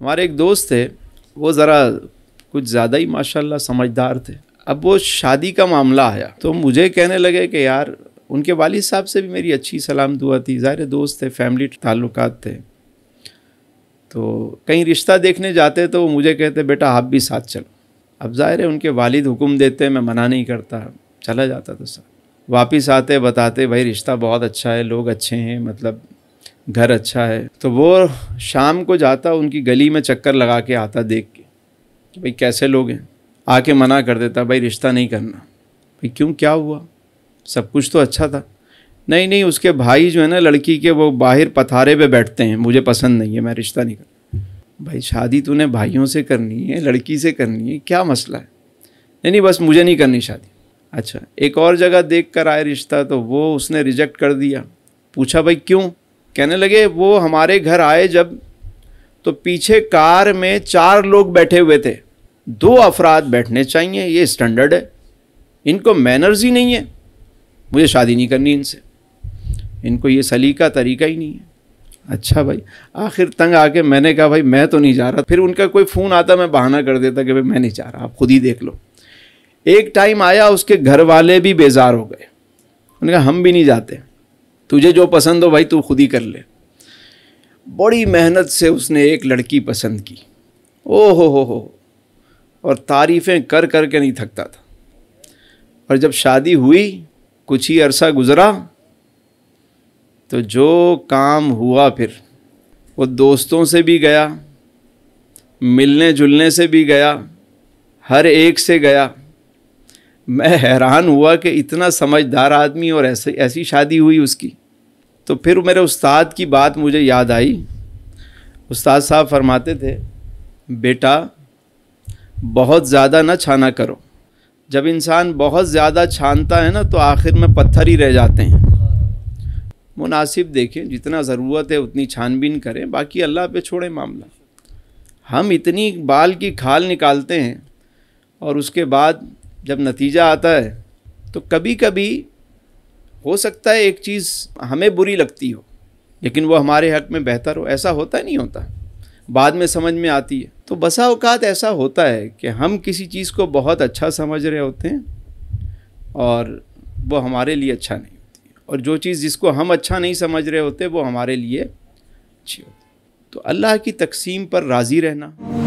हमारे एक दोस्त थे वो ज़रा कुछ ज़्यादा ही माशाल्लाह समझदार थे अब वो शादी का मामला आया तो मुझे कहने लगे कि यार उनके वालिद साहब से भी मेरी अच्छी सलाम दुआ थी ज़ाहिर दोस्त थे फैमिली ताल्लुक थे तो कहीं रिश्ता देखने जाते तो वो मुझे कहते बेटा आप भी साथ चलो अब ज़ाहिर है उनके वालिद हुक्म देते मैं मना नहीं करता चला जाता तो सर वापस आते बताते भाई रिश्ता बहुत अच्छा है लोग अच्छे हैं मतलब घर अच्छा है तो वो शाम को जाता उनकी गली में चक्कर लगा के आता देख के भाई कैसे लोग हैं आके मना कर देता भाई रिश्ता नहीं करना भाई क्यों क्या हुआ सब कुछ तो अच्छा था नहीं नहीं उसके भाई जो है ना लड़की के वो बाहर पथारे पे बैठते हैं मुझे पसंद नहीं है मैं रिश्ता नहीं कर भाई शादी तूने भाइयों से करनी है लड़की से करनी है क्या मसला है नहीं नहीं बस मुझे नहीं करनी शादी अच्छा एक और जगह देख कर आए रिश्ता तो वो उसने रिजेक्ट कर दिया पूछा भाई क्यों कहने लगे वो हमारे घर आए जब तो पीछे कार में चार लोग बैठे हुए थे दो अफराद बैठने चाहिए ये स्टैंडर्ड है इनको मैनर्स ही नहीं है मुझे शादी नहीं करनी इनसे इनको ये सलीका तरीका ही नहीं है अच्छा भाई आखिर तंग आके मैंने कहा भाई मैं तो नहीं जा रहा फिर उनका कोई फ़ोन आता मैं बहाना कर देता कि भाई मैं नहीं जा रहा आप खुद ही देख लो एक टाइम आया उसके घर वाले भी बेजार हो गए उन्होंने कहा हम भी नहीं जाते तुझे जो पसंद हो भाई तू खुद ही कर ले बड़ी मेहनत से उसने एक लड़की पसंद की ओ हो हो हो और तारीफ़ें कर कर के नहीं थकता था और जब शादी हुई कुछ ही अरसा गुज़रा तो जो काम हुआ फिर वो दोस्तों से भी गया मिलने जुलने से भी गया हर एक से गया मैं हैरान हुआ कि इतना समझदार आदमी और ऐसे ऐसी शादी हुई उसकी तो फिर मेरे उस्ताद की बात मुझे याद आई उस्ताद साहब फरमाते थे बेटा बहुत ज़्यादा ना छाना करो जब इंसान बहुत ज़्यादा छानता है ना तो आखिर में पत्थर ही रह जाते हैं मुनासिब देखें जितना ज़रूरत है उतनी छानबीन करें बाकी अल्लाह पे छोड़ें मामला हम इतनी बाल की खाल निकालते हैं और उसके बाद जब नतीजा आता है तो कभी कभी हो सकता है एक चीज़ हमें बुरी लगती हो लेकिन वो हमारे हक में बेहतर हो ऐसा होता नहीं होता बाद में समझ में आती है तो बसा अवकात ऐसा होता है कि हम किसी चीज़ को बहुत अच्छा समझ रहे होते हैं और वो हमारे लिए अच्छा नहीं होती और जो चीज़ जिसको हम अच्छा नहीं समझ रहे होते वो हमारे लिए अच्छी होती तो अल्लाह की तकसीम पर राज़ी रहना